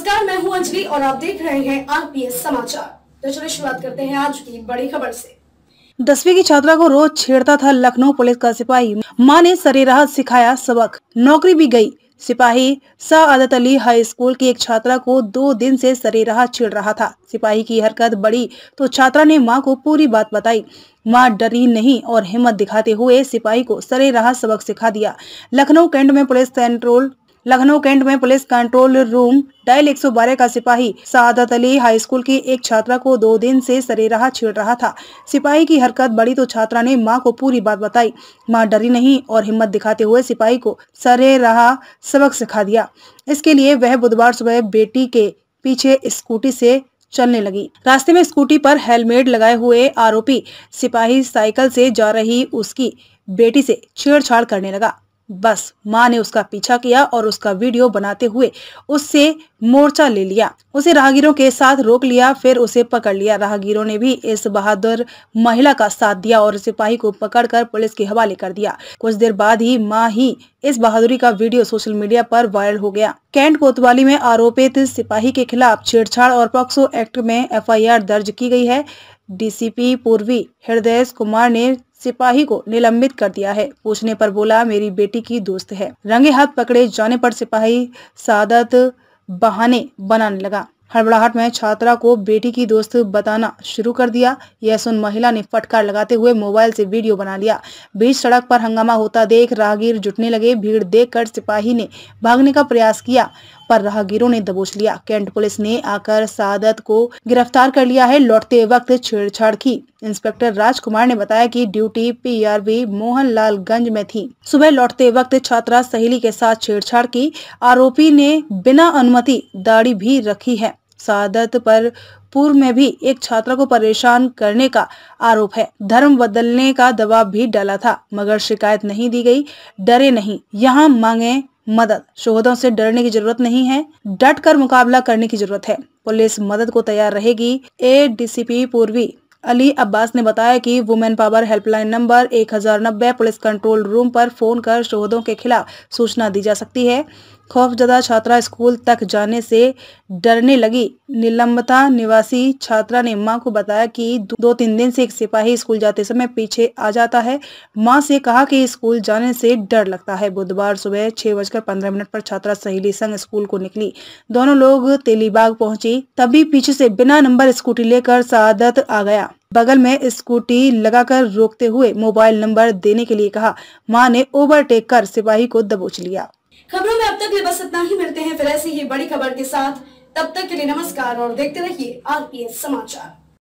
नमस्कार मैं हूं अंजलि और आप देख रहे हैं आरपीएस समाचार तो चलिए शुरुआत करते हैं आज की बड़ी खबर से दसवीं की छात्रा को रोज छेड़ता था लखनऊ पुलिस का सिपाही माँ ने सरेराह सिखाया सबक नौकरी भी गई सिपाही आदत अली हाई स्कूल की एक छात्रा को दो दिन से सरेराह छेड़ रहा था सिपाही की हरकत बड़ी तो छात्रा ने माँ को पूरी बात बताई माँ डरी नहीं और हिम्मत दिखाते हुए सिपाही को सरेराह सबक सिखा दिया लखनऊ कैंट में पुलिस कंट्रोल लखनऊ कैंट में पुलिस कंट्रोल रूम डायल 112 का सिपाही सआदत अली हाई स्कूल की एक छात्रा को दो दिन से सरेराह छेड़ रहा था सिपाही की हरकत बड़ी तो छात्रा ने मां को पूरी बात बताई मां डरी नहीं और हिम्मत दिखाते हुए सिपाही को सरेराह सबक सिखा दिया इसके लिए वह बुधवार सुबह बेटी के पीछे स्कूटी से चलने लगी रास्ते में स्कूटी पर हेलमेट लगाए हुए आरोपी सिपाही साइकिल से जा रही उसकी बेटी से छेड़छाड़ करने लगा बस माँ ने उसका पीछा किया और उसका वीडियो बनाते हुए उससे मोर्चा ले लिया उसे राहगीरों के साथ रोक लिया फिर उसे पकड़ लिया राहगीरों ने भी इस बहादुर महिला का साथ दिया और सिपाही को पकड़कर पुलिस के हवाले कर दिया कुछ देर बाद ही माँ ही इस बहादुरी का वीडियो सोशल मीडिया पर वायरल हो गया कैंट कोतवाली में आरोपित सिपाही के खिलाफ छेड़छाड़ और पॉक्सो एक्ट में एफ दर्ज की गई है डीसीपी पूर्वी हृदय कुमार ने सिपाही को निलंबित कर दिया है पूछने पर बोला मेरी बेटी की दोस्त है रंगे हाथ पकड़े जाने पर सिपाही सादत बहाने बनाने लगा हड़बड़ाहट में छात्रा को बेटी की दोस्त बताना शुरू कर दिया यह सुन महिला ने फटकार लगाते हुए मोबाइल से वीडियो बना लिया बीच सड़क पर हंगामा होता देख राहगीर जुटने लगे भीड़ देखकर सिपाही ने भागने का प्रयास किया पर राहगीरों ने दबोच लिया कैंट पुलिस ने आकर सादत को गिरफ्तार कर लिया है लौटते वक्त छेड़छाड़ की इंस्पेक्टर राजकुमार ने बताया कि ड्यूटी पीआरवी मोहनलालगंज में थी सुबह लौटते वक्त छात्रा सहेली के साथ छेड़छाड़ की आरोपी ने बिना अनुमति दाढ़ी भी रखी है सादत पर पूर्व में भी एक छात्रा को परेशान करने का आरोप है धर्म बदलने का दबाव भी डाला था मगर शिकायत नहीं दी गई डरे नहीं यहाँ मांगे मदद शोहदों से डरने की जरूरत नहीं है डट कर मुकाबला करने की जरूरत है पुलिस मदद को तैयार रहेगी ए डीसीपी पूर्वी अली अब्बास ने बताया कि वुमेन पावर हेल्पलाइन नंबर एक पुलिस कंट्रोल रूम पर फोन कर शोहदों के खिलाफ सूचना दी जा सकती है खौफजदा छात्रा स्कूल तक जाने से डरने लगी निलंबता निवासी छात्रा ने मां को बताया कि दो तीन दिन से एक सिपाही स्कूल जाते समय पीछे आ जाता है मां से कहा कि स्कूल जाने से डर लगता है बुधवार सुबह छह बजकर पंद्रह मिनट पर छात्रा सहेली संग स्कूल को निकली दोनों लोग तेलीबाग पहुंची तभी पीछे से बिना नंबर स्कूटी लेकर सादत आ गया बगल में स्कूटी लगाकर रोकते हुए मोबाइल नंबर देने के लिए कहा मां ने ओवरटेक कर सिपाही को दबोच लिया खबरों में अब तक ये बस इतना ही मिलते हैं फिर ऐसी ही बड़ी खबर के साथ तब तक के लिए नमस्कार और देखते रहिए आरपीएस समाचार